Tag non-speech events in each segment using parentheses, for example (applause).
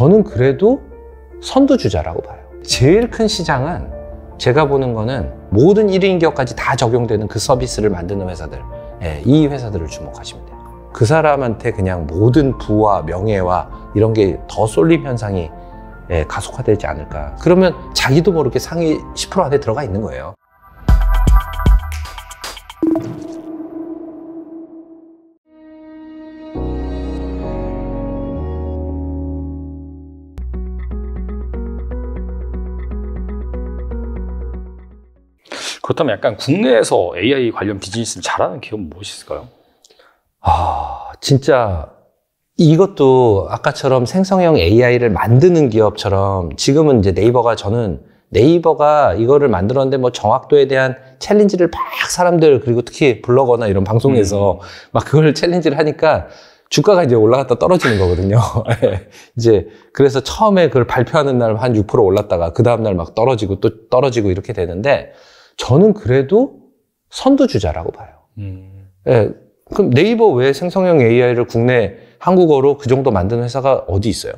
저는 그래도 선두주자라고 봐요. 제일 큰 시장은 제가 보는 거는 모든 1인 기업까지 다 적용되는 그 서비스를 만드는 회사들, 예, 이 회사들을 주목하시면 돼요. 그 사람한테 그냥 모든 부와 명예와 이런 게 더 쏠림 현상이 예, 가속화되지 않을까. 그러면 자기도 모르게 상위 10% 안에 들어가 있는 거예요. 그렇다면 약간 국내에서 AI 관련 비즈니스를 잘하는 기업 은 무엇이 있을까요? 아, 진짜 이것도 아까처럼 생성형 AI를 만드는 기업처럼 지금은 이제 네이버가 저는 네이버가 이거를 만들었는데 뭐 정확도에 대한 챌린지를 막 사람들 그리고 특히 블로거나 이런 방송에서 음. 막 그걸 (laughs) 챌린지를 하니까 주가가 이제 올라갔다 떨어지는 거거든요. (laughs) 예. 이제 그래서 처음에 그걸 발표하는 날 한 6% 올랐다가 그 다음 날 막 떨어지고 또 떨어지고 이렇게 되는데 저는 그래도 선두주자라고 봐요. 음. 네, 그럼 네이버 외에 생성형 AI를 국내 한국어로 그 정도 만드는 회사가 어디 있어요?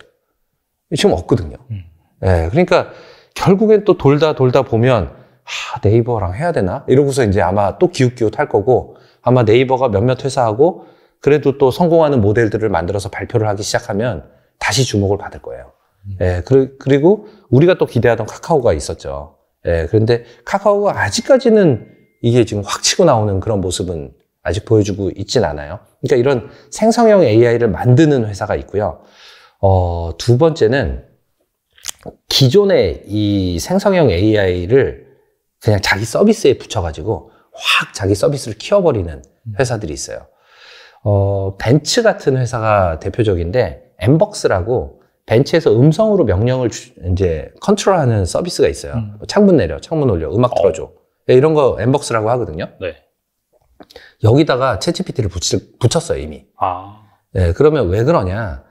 지금 없거든요. 음. 네, 그러니까 결국엔 또 돌다 돌다 보면 아, 네이버랑 해야 되나? 이러고서 이제 아마 또 기웃기웃 할 거고 아마 네이버가 몇몇 회사하고 그래도 또 성공하는 모델들을 만들어서 발표를 하기 시작하면 다시 주목을 받을 거예요. 음. 네, 그리고 우리가 또 기대하던 카카오가 있었죠. 예, 그런데 카카오가 아직까지는 이게 지금 확 치고 나오는 그런 모습은 아직 보여주고 있진 않아요. 그러니까 이런 생성형 AI를 만드는 회사가 있고요. 어, 두 번째는 기존의 이 생성형 AI를 그냥 자기 서비스에 붙여가지고 확 자기 서비스를 키워버리는 음. 회사들이 있어요. 어, 벤츠 같은 회사가 대표적인데, 엠벅스라고 벤치에서 음성으로 명령을 주, 이제 컨트롤하는 서비스가 있어요. 음. 뭐 창문 내려, 창문 올려, 음악 어. 틀어줘. 어. 이런 거 엠벅스라고 하거든요. 네. 여기다가 챗GPT를 붙였어요 이미. 아. 네, 그러면 왜 그러냐?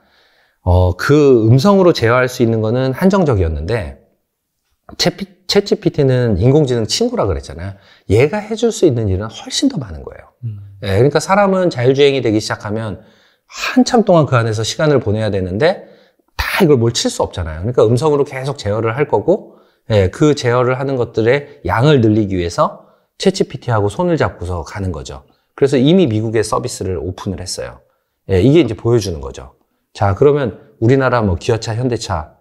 어, 그 음성으로 제어할 수 있는 거는 한정적이었는데 챗GPT는 인공지능 친구라 그랬잖아요. 얘가 해줄 수 있는 일은 훨씬 더 많은 거예요. 음. 네, 그러니까 사람은 자율주행이 되기 시작하면 한참 동안 그 안에서 시간을 보내야 되는데 이걸 뭘 칠 수 없잖아요. 그러니까 음성으로 계속 제어를 할 거고 예, 그 제어를 하는 것들의 양을 늘리기 위해서 채치PT하고 손을 잡고서 가는 거죠. 그래서 이미 미국의 서비스를 오픈을 했어요. 예, 이게 이제 보여주는 거죠. 자, 그러면 우리나라 뭐기어차 현대차,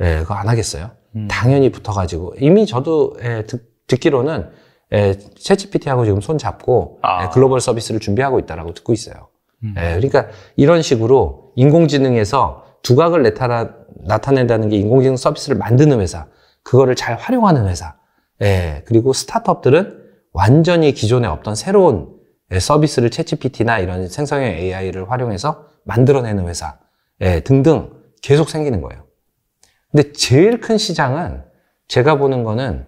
예, 그거 안 하겠어요? 음. 당연히 붙어가지고. 이미 저도, 예, 듣, 기로는 예, 채치PT하고 지금 손 잡고, 아. 예, 글로벌 서비스를 준비하고 있다라고 듣고 있어요. 음. 예, 그러니까 이런 식으로 인공지능에서 두각을 나타나, 나타낸다는 게 인공지능 서비스를 만드는 회사, 그거를 잘 활용하는 회사, 예, 그리고 스타트업들은 완전히 기존에 없던 새로운 예, 서비스를 채치PT나 이런 생성형 AI를 활용해서 만들어내는 회사, 예, 등등 계속 생기는 거예요. 근데 제일 큰 시장은 제가 보는 거는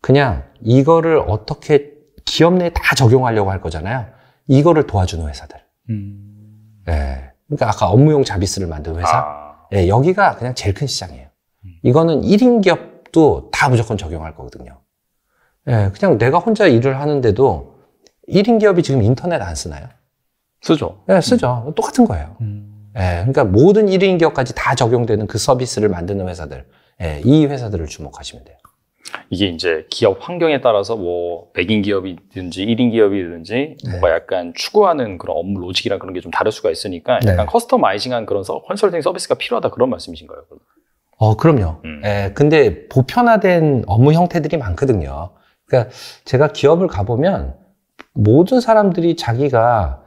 그냥 이거를 어떻게 기업 내에 다 적용하려고 할 거잖아요. 이거를 도와주는 회사들. 음... 예. 그러니까 아까 업무용 자비스를 만든 회사. 아. 네, 여기가 그냥 제일 큰 시장이에요. 이거는 1인 기업도 다 무조건 적용할 거거든요. 네, 그냥 내가 혼자 일을 하는데도 1인 기업이 지금 인터넷 안 쓰나요? 쓰죠. 네, 쓰죠. 음. 똑같은 거예요. 음. 네, 그러니까 모든 1인 기업까지 다 적용되는 그 서비스를 만드는 회사들, 네, 이 회사들을 주목하시면 돼요. 이게 이제 기업 환경에 따라서 뭐 백인 기업이든지 일인 기업이든지 네. 뭔가 약간 추구하는 그런 업무 로직이랑 그런 게 좀 다를 수가 있으니까 네. 약간 네. 커스터마이징한 그런 서, 컨설팅 서비스가 필요하다 그런 말씀이신가요? 어, 그럼요. 음. 예, 근데 보편화된 업무 형태들이 많거든요. 그러니까 제가 기업을 가보면 모든 사람들이 자기가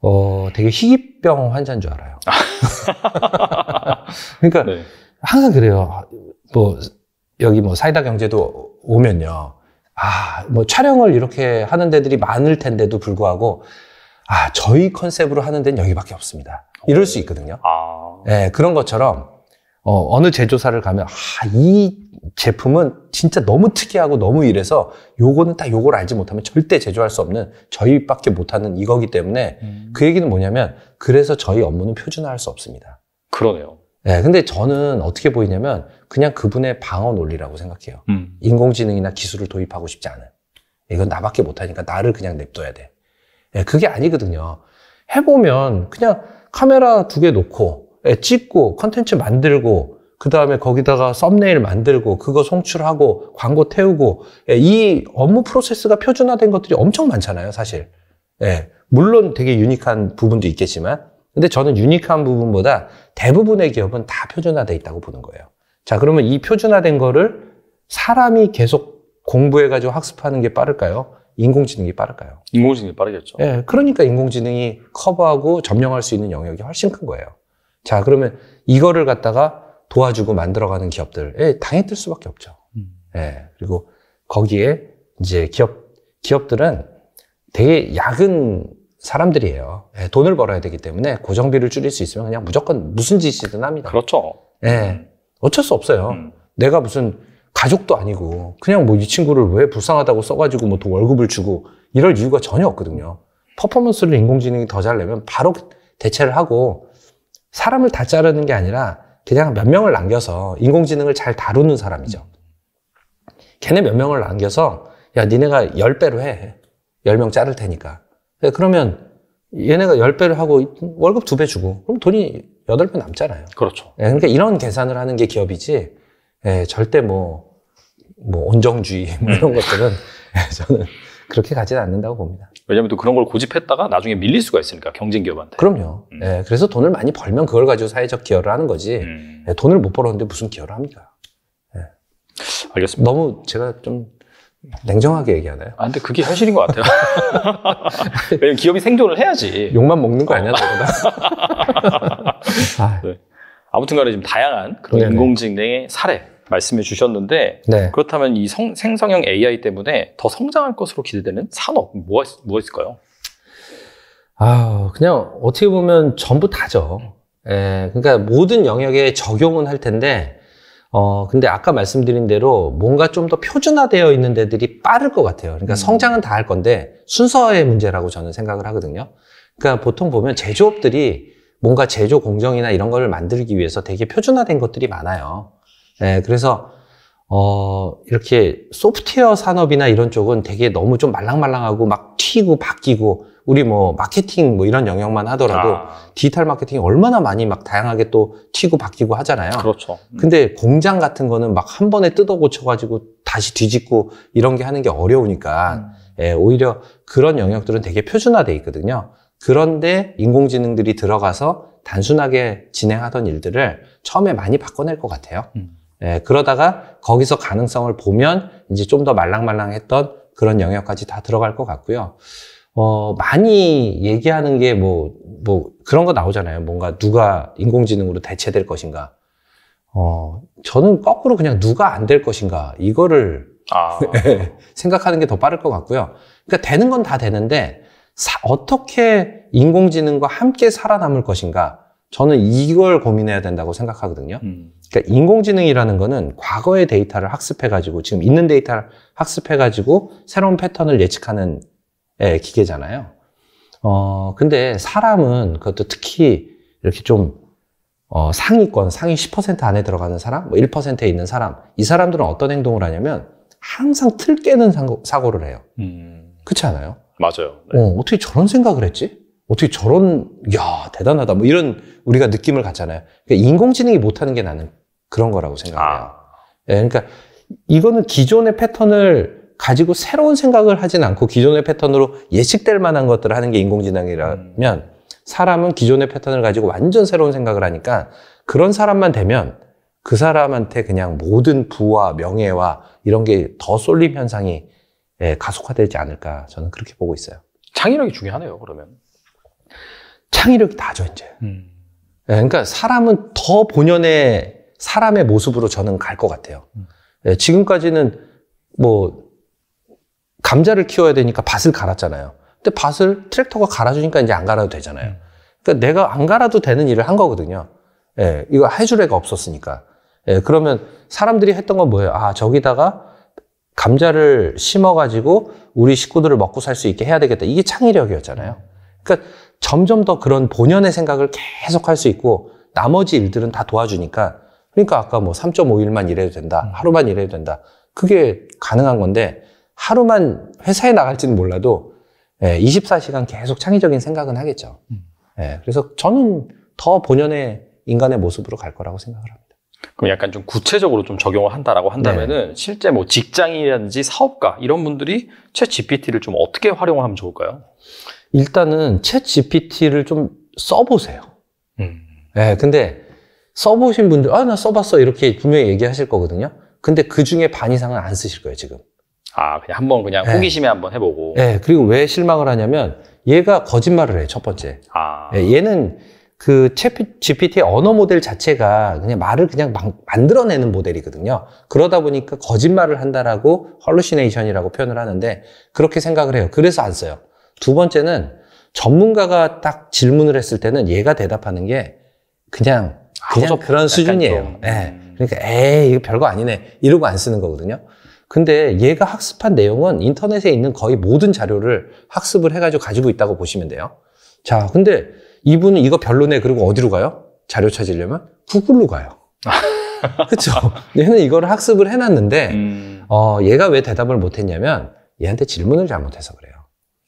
어, 되게 희귀병 환자인 줄 알아요. 아. (laughs) 그러니까 (laughs) 네. 항상 그래요. 뭐 여기 뭐 사이다 경제도 오면요. 아, 뭐 촬영을 이렇게 하는 데들이 많을 텐데도 불구하고 아, 저희 컨셉으로 하는 데는 여기밖에 없습니다. 이럴 수 있거든요. 아. 네, 그런 것처럼 어, 어느 제조사를 가면 아, 이 제품은 진짜 너무 특이하고 너무 이래서 요거는 딱 요걸 알지 못하면 절대 제조할 수 없는 저희밖에 못하는 이거기 때문에 음. 그 얘기는 뭐냐면 그래서 저희 업무는 표준화할 수 없습니다. 그러네요. 네, 근데 저는 어떻게 보이냐면 그냥 그분의 방어 논리라고 생각해요. 음. 인공지능이나 기술을 도입하고 싶지 않은. 이건 나밖에 못하니까 나를 그냥 냅둬야 돼. 예, 그게 아니거든요. 해보면 그냥 카메라 두 개 놓고 예, 찍고 컨텐츠 만들고 그 다음에 거기다가 썸네일 만들고 그거 송출하고 광고 태우고 예, 이 업무 프로세스가 표준화된 것들이 엄청 많잖아요, 사실. 예, 물론 되게 유니크한 부분도 있겠지만 근데 저는 유니크한 부분보다 대부분의 기업은 다 표준화돼 있다고 보는 거예요. 자, 그러면 이 표준화된 거를 사람이 계속 공부해가지고 학습하는 게 빠를까요? 인공지능이 빠를까요? 인공지능이 빠르겠죠. 예, 그러니까 인공지능이 커버하고 점령할 수 있는 영역이 훨씬 큰 거예요. 자, 그러면 이거를 갖다가 도와주고 만들어가는 기업들에 당해 뜰 수밖에 없죠. 음. 예, 그리고 거기에 이제 기업, 기업들은 되게 야근 사람들이에요. 예, 돈을 벌어야 되기 때문에 고정비를 줄일 수 있으면 그냥 무조건 무슨 짓이든 합니다. 그렇죠. 예. 어쩔 수 없어요. 음. 내가 무슨 가족도 아니고 그냥 뭐 이 친구를 왜 불쌍하다고 써가지고 뭐 또 월급을 주고 이럴 이유가 전혀 없거든요. 퍼포먼스를 인공지능이 더 잘 내면 바로 대체를 하고 사람을 다 자르는 게 아니라 그냥 몇 명을 남겨서 인공지능을 잘 다루는 사람이죠. 걔네 몇 명을 남겨서 야 니네가 열배로 해. 열 명 자를 테니까. 그러면 얘네가 10배를 하고 월급 2배 주고 그럼 돈이 8배 남잖아요. 그렇죠. 예, 그러니까 이런 계산을 하는 게 기업이지 예, 절대 뭐, 뭐 온정주의 뭐 네. 이런 것들은 예, 저는 그렇게 가지는 않는다고 봅니다. 왜냐하면 또 그런 걸 고집했다가 나중에 밀릴 수가 있으니까 경쟁 기업한테. 그럼요. 음. 예, 그래서 돈을 많이 벌면 그걸 가지고 사회적 기여를 하는 거지 음. 예, 돈을 못 벌었는데 무슨 기여를 합니까? 예. 알겠습니다. 너무 제가 좀 냉정하게 얘기하나요? 아, 근데 그게 현실인 것 같아요. (laughs) 왜냐면 기업이 생존을 해야지. 욕만 먹는 거 아니야, 나보다. 어. (laughs) 아. 네. 아무튼 간에 지금 다양한 그런 네네. 인공지능의 사례 말씀해 주셨는데, 네. 그렇다면 이 성, 생성형 AI 때문에 더 성장할 것으로 기대되는 산업, 뭐가, 있, 뭐 있을까요? 아, 그냥 어떻게 보면 전부 다죠. 예, 그러니까 모든 영역에 적용은 할 텐데, 어, 근데 아까 말씀드린 대로 뭔가 좀 더 표준화되어 있는 데들이 빠를 것 같아요. 그러니까 음. 성장은 다 할 건데 순서의 문제라고 저는 생각을 하거든요. 그러니까 보통 보면 제조업들이 뭔가 제조 공정이나 이런 거를 만들기 위해서 되게 표준화된 것들이 많아요. 예, 그래서 어, 이렇게 소프트웨어 산업이나 이런 쪽은 되게 너무 좀 말랑말랑하고 막 튀고 바뀌고 우리 뭐 마케팅 뭐 이런 영역만 하더라도 아. 디지털 마케팅이 얼마나 많이 막 다양하게 또 튀고 바뀌고 하잖아요. 그렇죠. 음. 근데 공장 같은 거는 막 한 번에 뜯어 고쳐가지고 다시 뒤집고 이런 게 하는 게 어려우니까 음. 예, 오히려 그런 영역들은 되게 표준화돼 있거든요. 그런데 인공지능들이 들어가서 단순하게 진행하던 일들을 처음에 많이 바꿔낼 것 같아요. 음. 예, 그러다가 거기서 가능성을 보면 이제 좀 더 말랑말랑했던 그런 영역까지 다 들어갈 것 같고요. 어, 많이 얘기하는 게 뭐, 뭐, 그런 거 나오잖아요. 뭔가 누가 인공지능으로 대체될 것인가. 어, 저는 거꾸로 그냥 누가 안 될 것인가. 이거를 아. (laughs) 생각하는 게 더 빠를 것 같고요. 그러니까 되는 건 다 되는데, 사, 어떻게 인공지능과 함께 살아남을 것인가. 저는 이걸 고민해야 된다고 생각하거든요. 음. 그러니까 인공지능이라는 거는 과거의 데이터를 학습해가지고 지금 있는 데이터를 학습해가지고 새로운 패턴을 예측하는 예, 기계잖아요. 어, 근데 사람은 그것도 특히 이렇게 좀 어, 상위권, 상위 10% 안에 들어가는 사람, 뭐 1%에 있는 사람, 이 사람들은 어떤 행동을 하냐면 항상 틀 깨는 사고, 를 해요. 음... 그렇지 않아요? 맞아요. 네. 어, 어떻게 저런 생각을 했지? 어떻게 저런, 야 대단하다. 뭐 이런 우리가 느낌을 갖잖아요. 그러니까 인공지능이 못하는 게 나는 그런 거라고 생각해요. 아. 네, 그러니까 이거는 기존의 패턴을 가지고 새로운 생각을 하진 않고 기존의 패턴으로 예측될 만한 것들을 하는 게 인공지능이라면 사람은 기존의 패턴을 가지고 완전 새로운 생각을 하니까 그런 사람만 되면 그 사람한테 그냥 모든 부와 명예와 이런 게 더 쏠림 현상이 예, 가속화되지 않을까 저는 그렇게 보고 있어요. 창의력이 중요하네요. 그러면 창의력이 다죠 이제. 음. 예, 그러니까 사람은 더 본연의 사람의 모습으로 저는 갈 것 같아요. 예, 지금까지는 뭐 감자를 키워야 되니까 밭을 갈았잖아요. 근데 밭을 트랙터가 갈아주니까 이제 안 갈아도 되잖아요. 그러니까 내가 안 갈아도 되는 일을 한 거거든요. 예, 이거 해줄 애가 없었으니까. 예, 그러면 사람들이 했던 건 뭐예요? 아, 저기다가 감자를 심어가지고 우리 식구들을 먹고 살 수 있게 해야 되겠다. 이게 창의력이었잖아요. 그러니까 점점 더 그런 본연의 생각을 계속 할 수 있고 나머지 일들은 다 도와주니까 그러니까 아까 뭐 3.5일만 일해도 된다, 음. 하루만 일해도 된다. 그게 가능한 건데 하루만 회사에 나갈지는 몰라도 24시간 예, 계속 창의적인 생각은 하겠죠. 음. 예, 그래서 저는 더 본연의 인간의 모습으로 갈 거라고 생각을 합니다. 그럼 약간 좀 구체적으로 좀 적용을 한다라고 한다면은 네. 실제 뭐 직장이라든지 사업가 이런 분들이 챗 GPT를 좀 어떻게 활용하면 좋을까요? 일단은 챗 GPT를 좀 써보세요. 음. 네, 근데 써보신 분들, 아, 나 써봤어. 이렇게 분명히 얘기하실 거거든요. 근데 그 중에 반 이상은 안 쓰실 거예요, 지금. 아, 그냥 한번 그냥 네. 호기심에 한번 해보고. 네, 그리고 왜 실망을 하냐면 얘가 거짓말을 해, 첫 번째. 아. 네, 얘는 그 GPT의 언어 모델 자체가 그냥 말을 그냥 막 만들어내는 모델이거든요. 그러다 보니까 거짓말을 한다라고 헐루시네이션이라고 표현을 하는데 그렇게 생각을 해요. 그래서 안 써요. 두 번째는 전문가가 딱 질문을 했을 때는 얘가 대답하는 게 그냥 그냥 그런 수준이에요. 네. 그러니까 에이 이거 별거 아니네 이러고 안 쓰는 거거든요. 근데 얘가 학습한 내용은 인터넷에 있는 거의 모든 자료를 학습을 해가지고 가지고 있다고 보시면 돼요. 자, 근데 이분은 이거 별로네 그리고 어디로 가요? 자료 찾으려면 구글로 가요. (laughs) 그렇죠. 얘는 이거를 학습을 해놨는데 음... 어, 얘가 왜 대답을 못했냐면 얘한테 질문을 잘못해서 그래요.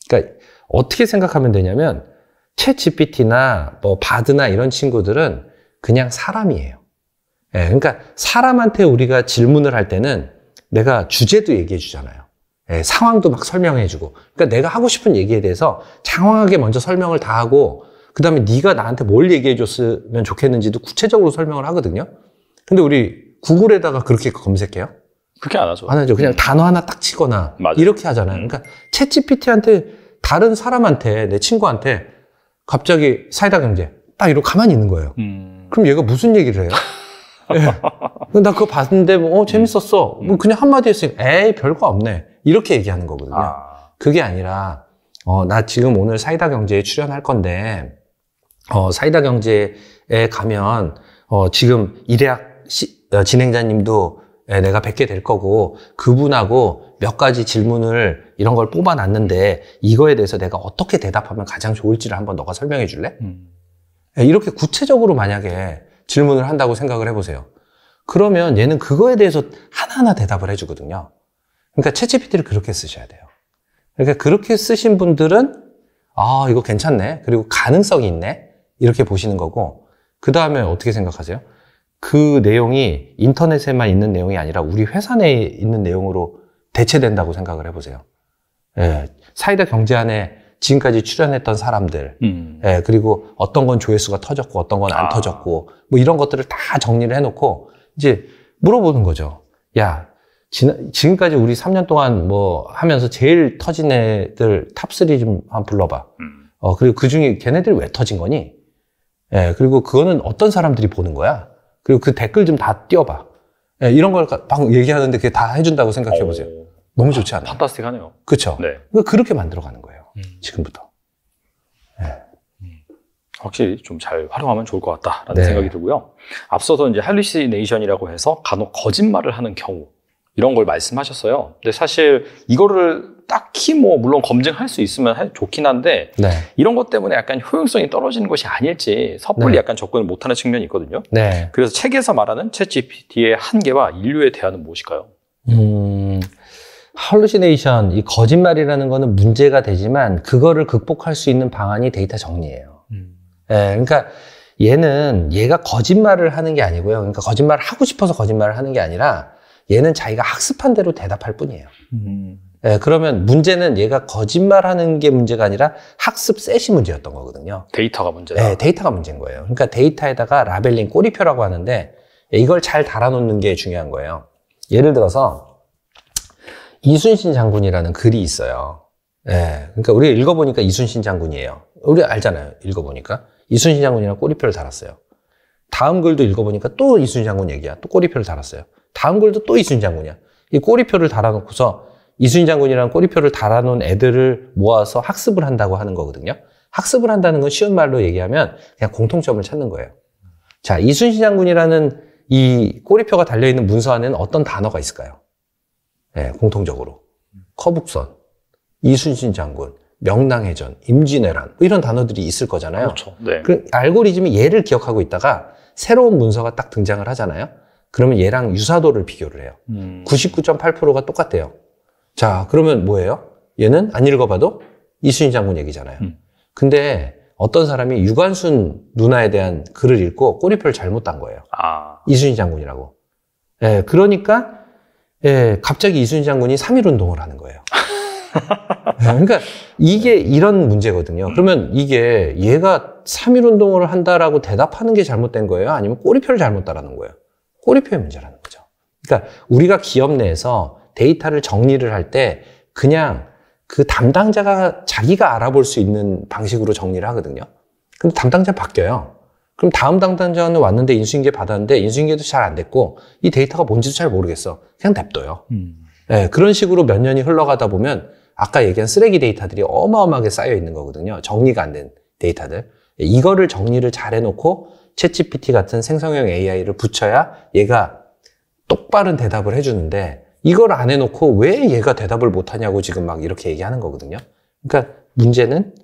그러니까 어떻게 생각하면 되냐면 챗 GPT나 뭐 바드나 이런 친구들은 그냥 사람이에요. 예, 그러니까 사람한테 우리가 질문을 할 때는 내가 주제도 얘기해 주잖아요. 예, 상황도 막 설명해 주고. 그러니까 내가 하고 싶은 얘기에 대해서 장황하게 먼저 설명을 다 하고 그다음에 네가 나한테 뭘 얘기해 줬으면 좋겠는지도 구체적으로 설명을 하거든요. 근데 우리 구글에다가 그렇게 검색해요? 그렇게 안 하죠. 안 하죠. 그냥 음. 단어 하나 딱 치거나 맞아. 이렇게 하잖아요. 음. 그러니까 채 g 피티한테 다른 사람한테 내 친구한테 갑자기 사이다 경제 딱 이러고 가만히 있는 거예요. 음. 그럼 얘가 무슨 얘기를 해요? (laughs) 예. 나 그거 봤는데 뭐 어, 재밌었어. 음. 뭐 그냥 한마디 했으니까 에이 별거 없네. 이렇게 얘기하는 거거든요. 아. 그게 아니라 어, 나 지금 오늘 사이다 경제에 출연할 건데 어, 사이다 경제에 가면 어, 지금 일회학 시, 어, 진행자님도 예, 내가 뵙게 될 거고 그분하고 몇 가지 질문을 이런 걸 뽑아놨는데 이거에 대해서 내가 어떻게 대답하면 가장 좋을지를 한번 너가 설명해 줄래? 음. 예, 이렇게 구체적으로 만약에 질문을 한다고 생각을 해보세요. 그러면 얘는 그거에 대해서 하나하나 대답을 해주거든요. 그러니까 채찌피티를 그렇게 쓰셔야 돼요. 그러니까 그렇게 쓰신 분들은 아 이거 괜찮네 그리고 가능성이 있네 이렇게 보시는 거고 그 다음에 어떻게 생각하세요? 그 내용이 인터넷에만 있는 내용이 아니라 우리 회사 내에 있는 내용으로 대체된다고 생각을 해보세요. 예, 사이다 경제안에 지금까지 출연했던 사람들, 음. 예, 그리고 어떤 건 조회수가 터졌고 어떤 건안 아. 터졌고 뭐 이런 것들을 다 정리를 해놓고 이제 물어보는 거죠. 야, 지난, 지금까지 우리 3년 동안 뭐 하면서 제일 터진 애들 탑3 좀한 불러봐. 음. 어, 그리고 그 중에 걔네들왜 터진 거니? 예, 그리고 그거는 어떤 사람들이 보는 거야? 그리고 그 댓글 좀 다 띄워봐. 예, 이런 걸 방금 얘기하는데 그게 다 해준다고 생각해보세요. 오. 어. 너무 좋지 않아요? 판타스틱하네요. 그쵸? 네. 그러니까 그렇게 만들어가는 거예요. 음. 지금부터. 네. 확실히 좀 잘 활용하면 좋을 것 같다라는 네. 생각이 들고요. 앞서서 이제 할리시네이션이라고 해서 간혹 거짓말을 하는 경우 이런 걸 말씀하셨어요. 근데 사실 이거를 딱히 뭐 물론 검증할 수 있으면 좋긴 한데 네. 이런 것 때문에 약간 효용성이 떨어지는 것이 아닐지 섣불리 네. 약간 접근을 못하는 측면이 있거든요. 네. 그래서 책에서 말하는 채 g p t 의 한계와 인류에 대한은 무엇일까요? 음, 할루시네이션, 이 거짓말이라는 거는 문제가 되지만 그거를 극복할 수 있는 방안이 데이터 정리예요. 음. 예, 그러니까 얘는 얘가 거짓말을 하는 게 아니고요. 그러니까 거짓말을 하고 싶어서 거짓말을 하는 게 아니라 얘는 자기가 학습한 대로 대답할 뿐이에요. 음. 예, 그러면 문제는 얘가 거짓말하는 게 문제가 아니라 학습 셋이 문제였던 거거든요. 데이터가 문제다. 예, 데이터가 문제인 거예요. 그러니까 데이터에다가 라벨링 꼬리표라고 하는데 이걸 잘 달아놓는 게 중요한 거예요. 예를 들어서 이순신 장군이라는 글이 있어요. 예. 그러니까 우리가 읽어보니까 이순신 장군이에요. 우리 알잖아요. 읽어보니까. 이순신 장군이랑 꼬리표를 달았어요. 다음 글도 읽어보니까 또 이순신 장군 얘기야. 또 꼬리표를 달았어요. 다음 글도 또 이순신 장군이야. 이 꼬리표를 달아놓고서 이순신 장군이랑 꼬리표를 달아놓은 애들을 모아서 학습을 한다고 하는 거거든요. 학습을 한다는 건 쉬운 말로 얘기하면 그냥 공통점을 찾는 거예요. 자, 이순신 장군이라는 이 꼬리표가 달려있는 문서 안에는 어떤 단어가 있을까요? 네, 공통적으로. 커북선, 이순신 장군, 명랑해전, 임진왜란 뭐 이런 단어들이 있을 거잖아요. 그렇죠. 네. 그 알고리즘이 얘를 기억하고 있다가 새로운 문서가 딱 등장을 하잖아요. 그러면 얘랑 유사도를 비교를 해요. 음. 99.8%가 똑같대요. 자, 그러면 뭐예요? 얘는 안 읽어봐도 이순신 장군 얘기잖아요. 음. 근데 어떤 사람이 유관순 누나에 대한 글을 읽고 꼬리표를 잘못 딴 거예요. 아. 이순신 장군이라고. 예, 그러니까 예, 갑자기 이순신 장군이 3.1 운동을 하는 거예요. 예, 그러니까 이게 이런 문제거든요. 그러면 이게 얘가 3.1 운동을 한다라고 대답하는 게 잘못된 거예요? 아니면 꼬리표를 잘못 따라는 거예요? 꼬리표의 문제라는 거죠. 그러니까 우리가 기업 내에서 데이터를 정리를 할 때 그냥 그 담당자가 자기가 알아볼 수 있는 방식으로 정리를 하거든요. 근데 담당자 바뀌어요. 그럼 다음 당단자는 왔는데 인수인계 받았는데 인수인계도 잘 안 됐고 이 데이터가 뭔지도 잘 모르겠어. 그냥 냅둬요. 음. 네, 그런 식으로 몇 년이 흘러가다 보면 아까 얘기한 쓰레기 데이터들이 어마어마하게 쌓여 있는 거거든요. 정리가 안 된 데이터들. 예, 이거를 정리를 잘 해놓고 채 g p t 같은 생성형 AI를 붙여야 얘가 똑바른 대답을 해주는데 이걸 안 해놓고 왜 얘가 대답을 못하냐고 지금 막 이렇게 얘기하는 거거든요. 그러니까 문제는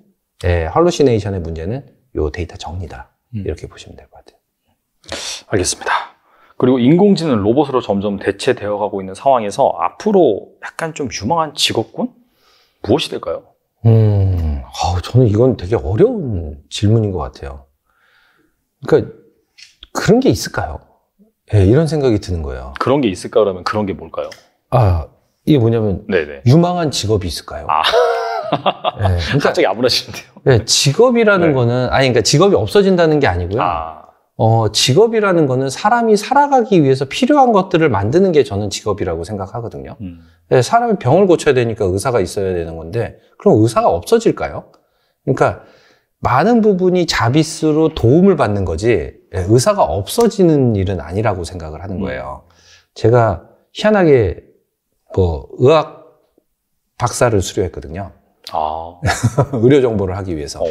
예, 할루시네이션의 문제는 요 데이터 정리다. 음. 이렇게 보시면 될 것 같아요. 알겠습니다. 그리고 인공지능 로봇으로 점점 대체되어 가고 있는 상황에서 앞으로 약간 좀 유망한 직업군? 무엇이 될까요? 음, 아, 저는 이건 되게 어려운 질문인 것 같아요. 그러니까 그런 게 있을까요? 네, 이런 생각이 드는 거예요. 그런 게 있을까라면 그런 게 뭘까요? 아, 이게 뭐냐면 네네. 유망한 직업이 있을까요? 아. (laughs) 네, 그러니까, 갑자기 아무나시는데요. 네, 직업이라는 네. 거는 아니 그러니까 직업이 없어진다는 게 아니고요. 아. 어, 직업이라는 거는 사람이 살아가기 위해서 필요한 것들을 만드는 게 저는 직업이라고 생각하거든요. 음. 네, 사람이 병을 고쳐야 되니까 의사가 있어야 되는 건데 그럼 의사가 없어질까요? 그러니까 많은 부분이 자비스로 도움을 받는 거지 네, 의사가 없어지는 일은 아니라고 생각을 하는 음. 거예요. 음. 제가 희한하게 뭐 의학 박사를 수료했거든요. 아. (laughs) 의료 정보를 하기 위해서. 어.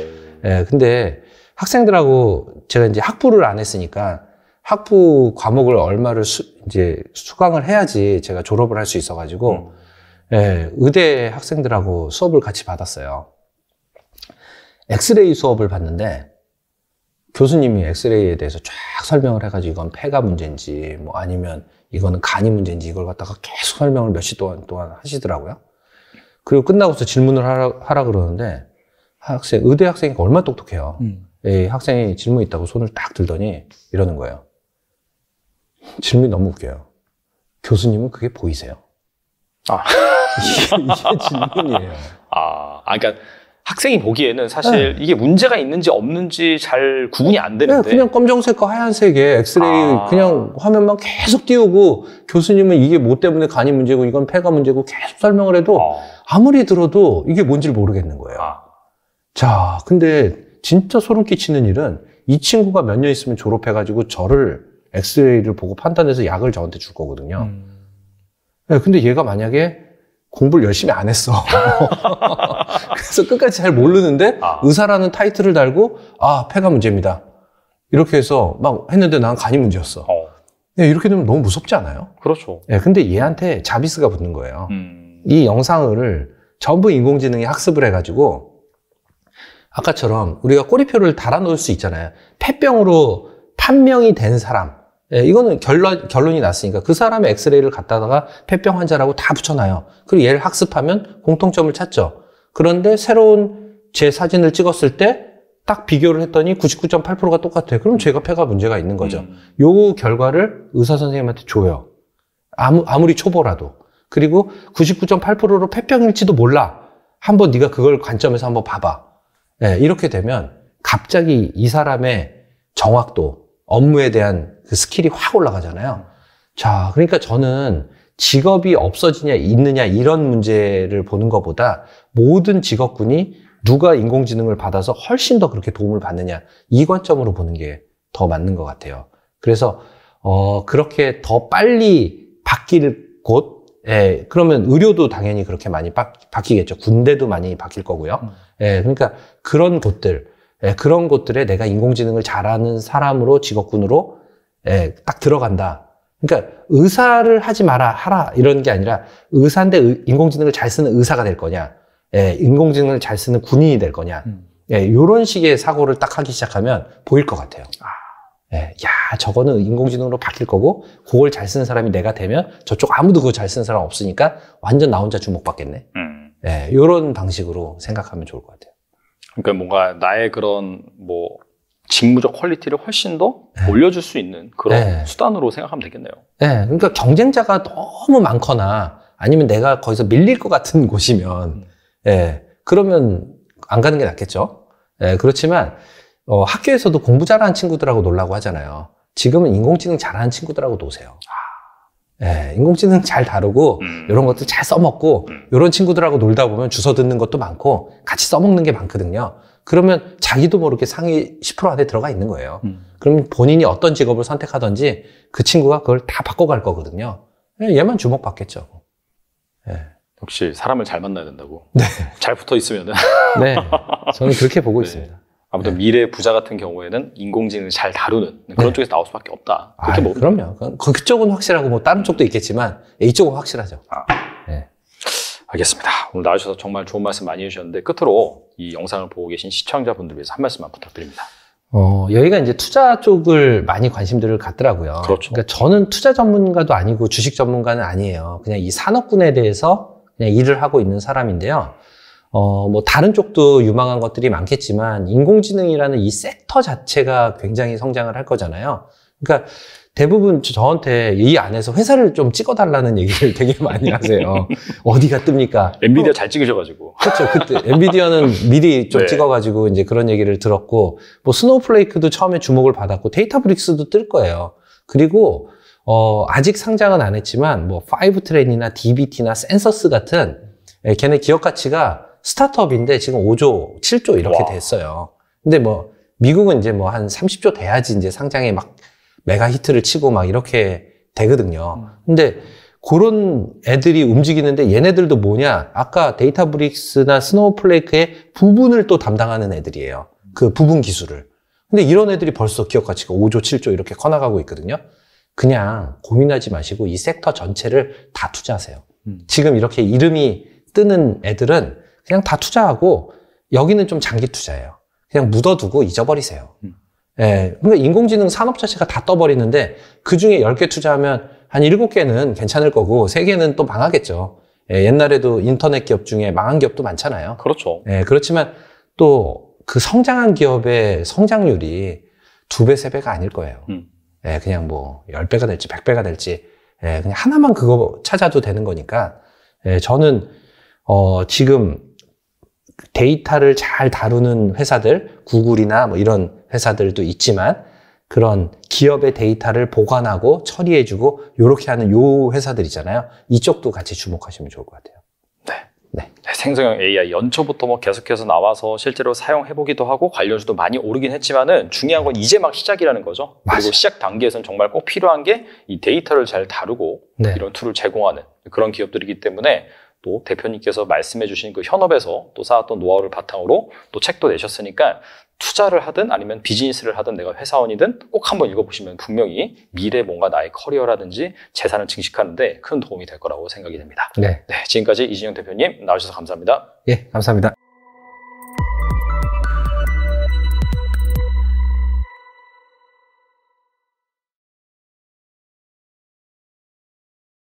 예, 근데 학생들하고 제가 이제 학부를 안 했으니까 학부 과목을 얼마를 수, 이제 수강을 해야지 제가 졸업을 할 수 있어가지고 음. 예, 의대 학생들하고 수업을 같이 받았어요. 엑스레이 수업을 받는데 교수님이 엑스레이에 대해서 쫙 설명을 해가지고 이건 폐가 문제인지 뭐 아니면 이거는 간이 문제인지 이걸 갖다가 계속 설명을 몇 시 동안 동안 하시더라고요. 그리고 끝나고서 질문을 하라, 하라 그러는데 학생, 의대 학생이 얼마나 똑똑해요. 음. 예, 학생이 질문 있다고 손을 딱 들더니 이러는 거예요. 질문이 너무 웃겨요. 교수님은 그게 보이세요? 아. (laughs) 이게, 이게 질문이에요. 아, 아 그러니까 학생이 보기에는 사실 네. 이게 문제가 있는지 없는지 잘 구분이 안 되는데 네, 그냥 검정색과 하얀색에 엑스레이 아. 그냥 화면만 계속 띄우고 교수님은 이게 뭐 때문에 간이 문제고 이건 폐가 문제고 계속 설명을 해도 아. 아무리 들어도 이게 뭔지를 모르겠는 거예요 아. 자 근데 진짜 소름 끼치는 일은 이 친구가 몇 년 있으면 졸업해가지고 저를 엑스레이를 보고 판단해서 약을 저한테 줄 거거든요 음. 네, 근데 얘가 만약에 공부를 열심히 안 했어. (laughs) 그래서 끝까지 잘 모르는데 아. 의사라는 타이틀을 달고 아 폐가 문제입니다. 이렇게 해서 막 했는데 난 간이 문제였어. 어. 네, 이렇게 되면 너무 무섭지 않아요? 그렇죠. 예, 근데 얘한테 자비스가 붙는 거예요. 음. 이 영상을 전부 인공지능이 학습을 해가지고 아까처럼 우리가 꼬리표를 달아놓을 수 있잖아요. 폐병으로 판명이 된 사람, 예, 이거는 결론, 결론이 났으니까 그 사람의 엑스레이를 갖다가 폐병 환자라고 다 붙여놔요. 그리고 얘를 학습하면 공통점을 찾죠. 그런데 새로운 제 사진을 찍었을 때 딱 비교를 했더니 99.8%가 똑같아요. 그럼 제가 폐가 문제가 있는 거죠. 음. 요 결과를 의사 선생님한테 줘요. 아무, 아무리 초보라도. 그리고 99.8%로 폐병일지도 몰라. 한번 네가 그걸 관점에서 한번 봐봐. 예, 이렇게 되면 갑자기 이 사람의 정확도, 업무에 대한 그 스킬이 확 올라가잖아요. 자, 그러니까 저는 직업이 없어지냐 있느냐 이런 문제를 보는 것보다 모든 직업군이 누가 인공지능을 받아서 훨씬 더 그렇게 도움을 받느냐 이 관점으로 보는 게 더 맞는 것 같아요. 그래서 어 그렇게 더 빨리 바뀔 곳, 예, 그러면 의료도 당연히 그렇게 많이 바, 뀌겠죠 군대도 많이 바뀔 거고요. 음. 예, 그러니까 그런 곳들, 예, 그런 곳들에 내가 인공지능을 잘하는 사람으로 직업군으로 예, 딱 들어간다. 그러니까 의사를 하지 마라, 하라 이런 게 아니라 의사인데 인공지능을 잘 쓰는 의사가 될 거냐, 예, 인공지능을 잘 쓰는 군인이 될 거냐, 음. 예, 이런 식의 사고를 딱 하기 시작하면 보일 것 같아요. 아. 예, 야, 저거는 인공지능으로 바뀔 거고, 그걸 잘 쓰는 사람이 내가 되면 저쪽 아무도 그거 잘 쓰는 사람 없으니까 완전 나 혼자 주목받겠네. 음. 예, 이런 방식으로 생각하면 좋을 것 같아요. 그러니까 뭔가 나의 그런 뭐 직무적 퀄리티를 훨씬 더 네. 올려줄 수 있는 그런 네. 수단으로 생각하면 되겠네요. 네. 그러니까 경쟁자가 너무 많거나 아니면 내가 거기서 밀릴 것 같은 (laughs) 곳이면, 음. 예, 그러면 안 가는 게 낫겠죠. 예, 그렇지만, 어, 학교에서도 공부 잘하는 친구들하고 놀라고 하잖아요. 지금은 인공지능 잘하는 친구들하고 노세요. 아. 예, 인공지능 잘 다루고, 음. 이런 것도 잘 써먹고, 음. 이런 친구들하고 놀다 보면 주워 듣는 것도 많고, 같이 써먹는 게 많거든요. 그러면 자기도 모르게 상위 10% 안에 들어가 있는 거예요. 음. 그럼 본인이 어떤 직업을 선택하든지 그 친구가 그걸 다 바꿔갈 거거든요. 예, 얘만 주목받겠죠. 네. 역시 사람을 잘 만나야 된다고. 네. 잘 붙어 있으면은. (laughs) 네. 저는 그렇게 보고 네. 있습니다. 아무튼 네. 미래 부자 같은 경우에는 인공지능을 잘 다루는 그런 네. 쪽에서 나올 수밖에 없다. 그렇게 아, 뭐 그럼요. 그쪽은 그 확실하고 뭐 다른 쪽도 있겠지만 이쪽은 확실하죠. 아. 알겠습니다 오늘 나와주셔서 정말 좋은 말씀 많이 해주셨는데 끝으로 이 영상을 보고 계신 시청자분들 위해서 한 말씀만 부탁드립니다. 어, 여기가 이제 투자 쪽을 많이 관심들을 갖더라고요. 그렇죠. 그러니까 저는 투자 전문가도 아니고 주식 전문가는 아니에요. 그냥 이 산업군에 대해서 그냥 일을 하고 있는 사람인데요. 어, 뭐 다른 쪽도 유망한 것들이 많겠지만 인공지능이라는 이 섹터 자체가 굉장히 성장을 할 거잖아요. 그러니까 대부분 저한테 이 안에서 회사를 좀 찍어달라는 (laughs) 얘기를 되게 많이 하세요. 어디가 뜹니까? 엔비디아 뭐 잘 찍으셔가지고. 그렇죠. 그때 엔비디아는 미리 좀 네. 찍어가지고 이제 그런 얘기를 들었고, 뭐 스노우플레이크도 처음에 주목을 받았고, 데이터브릭스도 뜰 거예요. 그리고 어, 아직 상장은 안 했지만 뭐 파이브 트레인이나 DBT나 센서스 같은 예, 걔네 기업 가치가 스타트업인데 지금 5조, 7조 이렇게 와. 됐어요. 근데 뭐 미국은 이제 뭐 한 30조 돼야지 이제 상장에 막 메가 히트를 치고 막 이렇게 되거든요. 음. 근데 그런 애들이 움직이는데 얘네들도 뭐냐? 아까 데이터브릭스나 스노우플레이크의 부분을 또 담당하는 애들이에요. 그 부분 기술을. 근데 이런 애들이 벌써 기업 가치가 5조, 7조 이렇게 커나가고 있거든요. 그냥 고민하지 마시고 이 섹터 전체를 다 투자하세요. 음. 지금 이렇게 이름이 뜨는 애들은 그냥 다 투자하고 여기는 좀 장기 투자예요. 그냥 묻어두고 잊어버리세요. 음. 예, 그러니까 인공지능 산업 자체가 다 떠버리는데 그 중에 10개 투자하면 한 7개는 괜찮을 거고 3개는 또 망하겠죠. 예, 옛날에도 인터넷 기업 중에 망한 기업도 많잖아요. 그렇죠. 예, 그렇지만 또 그 성장한 기업의 성장률이 2 배, 3 배가 아닐 거예요. 음. 예, 그냥 뭐 10배가 될지 100배가 될지 예, 그냥 하나만 그거 찾아도 되는 거니까 예, 저는 어, 지금 데이터를 잘 다루는 회사들, 구글이나 뭐 이런 회사들도 있지만 그런 기업의 데이터를 보관하고 처리해주고 이렇게 하는 요 회사들이잖아요. 이쪽도 같이 주목하시면 좋을 것 같아요. 네. 네. 네 생성형 AI 연초부터 뭐 계속해서 나와서 실제로 사용해보기도 하고 관련주도 많이 오르긴 했지만은 중요한 건 이제 막 시작이라는 거죠. 맞아 그리고 시작 단계에서는 정말 꼭 필요한 게 이 데이터를 잘 다루고 네. 이런 툴을 제공하는 그런 기업들이기 때문에 또 대표님께서 말씀해 주신 그 현업에서 또 쌓았던 노하우를 바탕으로 또 책도 내셨으니까 투자를 하든 아니면 비즈니스를 하든 내가 회사원이든 꼭 한번 읽어보시면 분명히 미래 뭔가 나의 커리어라든지 재산을 증식하는데 큰 도움이 될 거라고 생각이 됩니다. 네. 네 지금까지 이진영 대표님 나와주셔서 감사합니다. 예, 네, 감사합니다.